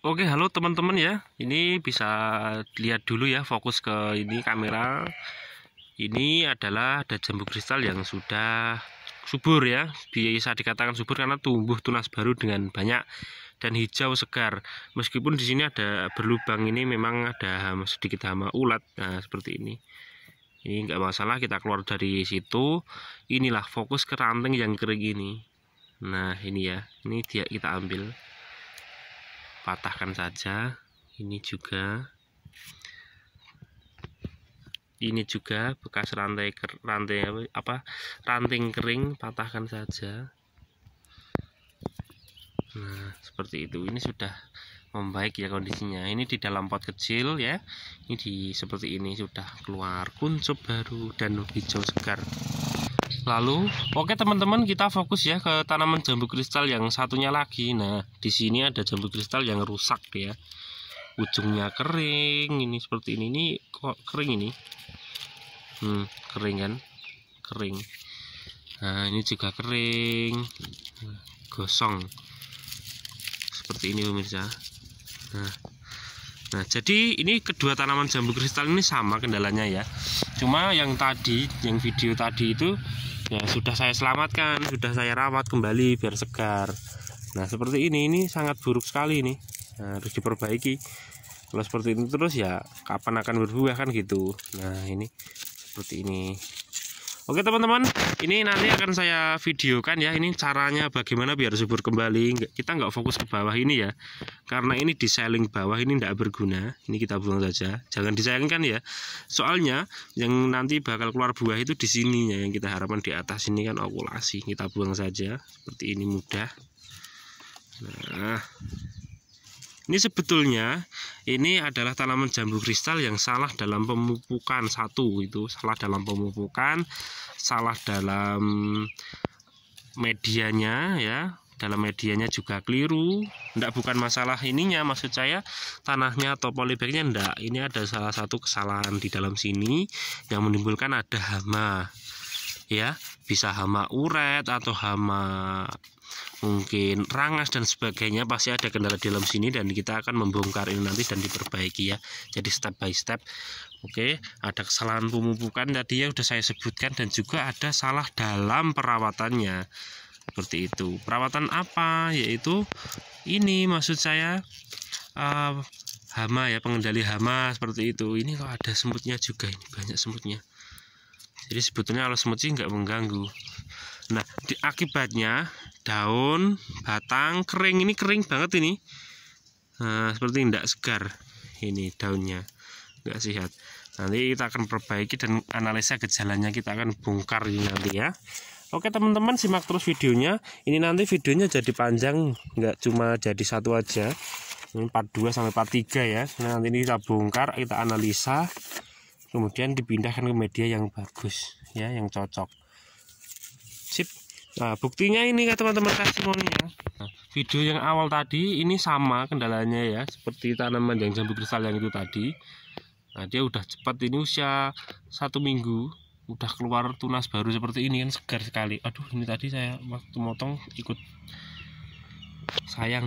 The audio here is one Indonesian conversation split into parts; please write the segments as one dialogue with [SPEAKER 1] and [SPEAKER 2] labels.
[SPEAKER 1] Oke, halo teman-teman ya. Ini bisa lihat dulu ya fokus ke ini kamera. Ini adalah ada jambu kristal yang sudah subur ya. Bisa dikatakan subur karena tumbuh tunas baru dengan banyak dan hijau segar. Meskipun di sini ada berlubang ini memang ada sedikit hama ulat nah, seperti ini. Ini nggak masalah kita keluar dari situ. Inilah fokus ke ranting yang kering ini. Nah, ini ya. Ini dia kita ambil patahkan saja ini juga ini juga bekas rantai rantai apa ranting kering patahkan saja nah seperti itu ini sudah membaik ya kondisinya ini di dalam pot kecil ya ini di seperti ini sudah keluar kuncup baru dan hijau segar Lalu, oke teman-teman kita fokus ya ke tanaman jambu kristal yang satunya lagi. Nah, di sini ada jambu kristal yang rusak ya. Ujungnya kering, ini seperti ini. Ini kok kering ini? Hmm, kering kan? Kering. Nah, ini juga kering. Gosong. Seperti ini pemirsa. Nah, Nah, jadi ini kedua tanaman jambu kristal ini sama kendalanya ya. Cuma yang tadi, yang video tadi itu ya sudah saya selamatkan sudah saya rawat kembali biar segar nah seperti ini ini sangat buruk sekali ini nah, harus diperbaiki kalau seperti ini terus ya kapan akan berbuah kan gitu nah ini seperti ini Oke teman-teman, ini nanti akan saya videokan ya. Ini caranya bagaimana biar subur kembali. Kita nggak fokus ke bawah ini ya, karena ini disailing bawah ini tidak berguna. Ini kita buang saja. Jangan disayangkan ya. Soalnya yang nanti bakal keluar buah itu di sininya yang kita harapkan di atas ini kan okulasi. Kita buang saja. Seperti ini mudah. Nah, ini sebetulnya ini adalah tanaman jambu kristal yang salah dalam pemupukan satu itu salah dalam pemupukan salah dalam medianya ya dalam medianya juga keliru ndak bukan masalah ininya maksud saya tanahnya atau polybagnya ndak ini ada salah satu kesalahan di dalam sini yang menimbulkan ada hama ya bisa hama uret atau hama mungkin rangas dan sebagainya pasti ada kendala di dalam sini dan kita akan membongkar ini nanti dan diperbaiki ya jadi step by step Oke, ada kesalahan pemupukan tadi ya sudah saya sebutkan dan juga ada salah dalam perawatannya. Seperti itu. Perawatan apa? Yaitu ini maksud saya uh, hama ya, pengendali hama seperti itu. Ini kok ada semutnya juga ini, banyak semutnya. Jadi sebetulnya kalau semut sih nggak mengganggu. Nah, di akibatnya daun batang kering ini kering banget ini nah, seperti tidak segar ini daunnya nggak sehat nanti kita akan perbaiki dan analisa gejalanya kita akan bongkar ini nanti ya Oke teman-teman simak terus videonya ini nanti videonya jadi panjang nggak cuma jadi satu aja ini part 2 sampai part 3 ya nah, nanti ini kita bongkar kita analisa kemudian dipindahkan ke media yang bagus ya yang cocok sip Nah, buktinya ini kan teman-teman testimoninya. Nah, video yang awal tadi ini sama kendalanya ya, seperti tanaman yang jambu kristal yang itu tadi. Nah, dia udah cepat ini usia satu minggu udah keluar tunas baru seperti ini kan segar sekali. Aduh, ini tadi saya waktu motong ikut sayang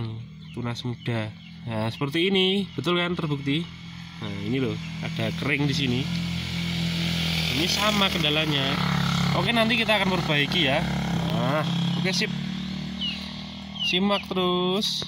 [SPEAKER 1] tunas muda. Nah, seperti ini, betul kan terbukti? Nah, ini loh, ada kering di sini. Ini sama kendalanya. Oke, nanti kita akan perbaiki ya nah oke sip simak terus